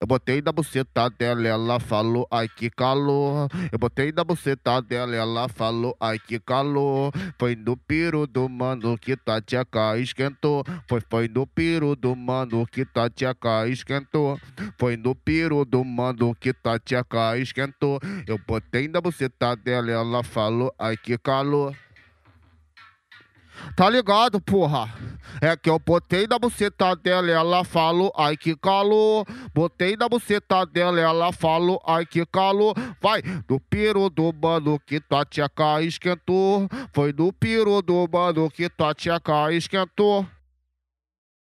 Eu botei na buceta dela, ela falou, ai que calor. Eu botei na buceta dela, ela falou, ai que calor. Foi no piro do mano que tá tcheca esquentou. Foi, foi no piro do mano que tá tcheca esquentou. Foi no piro do mano que tá tcheca esquentou. Eu botei na buceta dela, ela falou, ai que calor. Tá ligado, porra? É que eu botei da buceta dela, ela falo, ai que calor. Botei da buceta dela, ela falo, ai que calor. Vai do piro do bando que tua tcheca esquentou. Foi do piro do bando que tua tcheca esquentou.